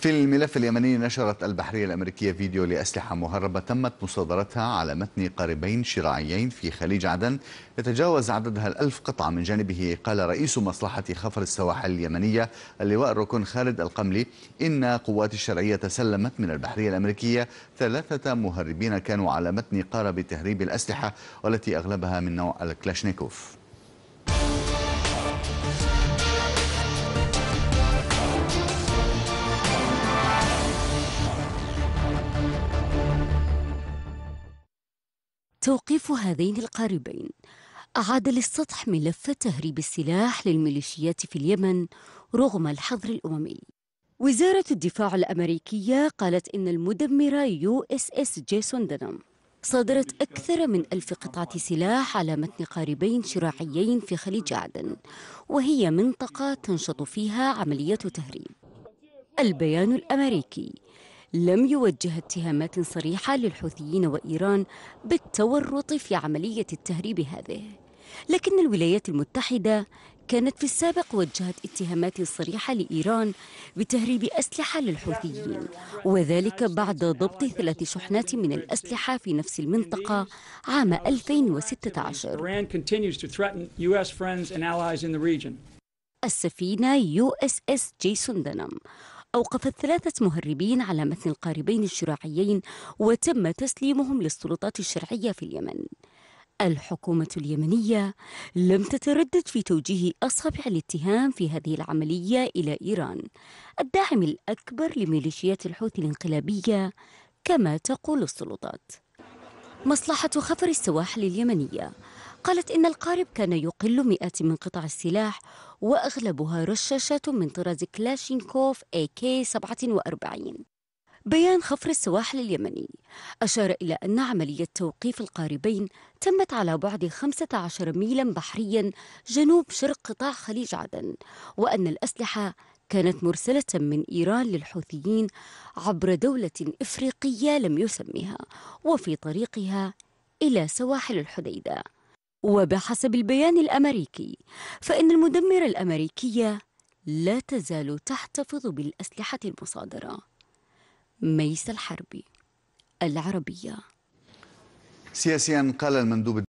في الملف اليمني نشرت البحرية الأمريكية فيديو لأسلحة مهربة تمت مصادرتها على متن قاربين شراعيين في خليج عدن يتجاوز عددها الألف قطعة من جانبه قال رئيس مصلحة خفر السواحل اليمنية اللواء الركن خالد القملي إن قوات الشرعية تسلمت من البحرية الأمريكية ثلاثة مهربين كانوا على متن قارب تهريب الأسلحة والتي أغلبها من نوع الكلاشنيكوف توقيف هذين القاربين أعاد للسطح ملف تهريب السلاح للميليشيات في اليمن رغم الحظر الأممي وزارة الدفاع الأمريكية قالت إن المدمرة يو اس اس جيسون دنم صادرت أكثر من ألف قطعة سلاح على متن قاربين شراعيين في خليج عدن وهي منطقة تنشط فيها عملية تهريب البيان الأمريكي لم يوجه اتهامات صريحة للحوثيين وإيران بالتورط في عملية التهريب هذه لكن الولايات المتحدة كانت في السابق وجهت اتهامات صريحة لإيران بتهريب أسلحة للحوثيين وذلك بعد ضبط ثلاث شحنات من الأسلحة في نفس المنطقة عام 2016 السفينة يو اس اس جيسون دنم أوقفت ثلاثة مهربين على متن القاربين الشراعيين وتم تسليمهم للسلطات الشرعية في اليمن الحكومة اليمنية لم تتردد في توجيه أصابع الاتهام في هذه العملية إلى إيران الداعم الأكبر لميليشيات الحوثي الانقلابية كما تقول السلطات مصلحة خفر السواحل اليمنية قالت إن القارب كان يقل مئات من قطع السلاح وأغلبها رشاشات من طراز كلاشينكوف اي كي 47 بيان خفر السواحل اليمني أشار إلى أن عملية توقيف القاربين تمت على بعد 15 ميلا بحريا جنوب شرق قطاع خليج عدن وأن الأسلحة كانت مرسلة من إيران للحوثيين عبر دولة إفريقية لم يسمها وفي طريقها إلى سواحل الحديدة وبحسب البيان الأمريكي فإن المدمرة الأمريكية لا تزال تحتفظ بالأسلحة المصادرة ميس الحربي العربية سياسيا قال المندوب